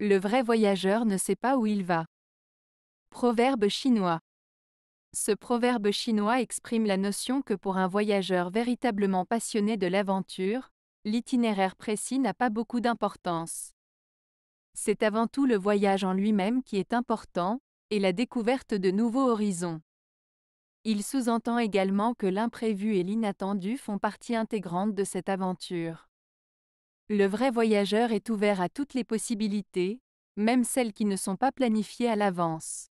Le vrai voyageur ne sait pas où il va. Proverbe chinois. Ce proverbe chinois exprime la notion que pour un voyageur véritablement passionné de l'aventure, l'itinéraire précis n'a pas beaucoup d'importance. C'est avant tout le voyage en lui-même qui est important, et la découverte de nouveaux horizons. Il sous-entend également que l'imprévu et l'inattendu font partie intégrante de cette aventure. Le vrai voyageur est ouvert à toutes les possibilités, même celles qui ne sont pas planifiées à l'avance.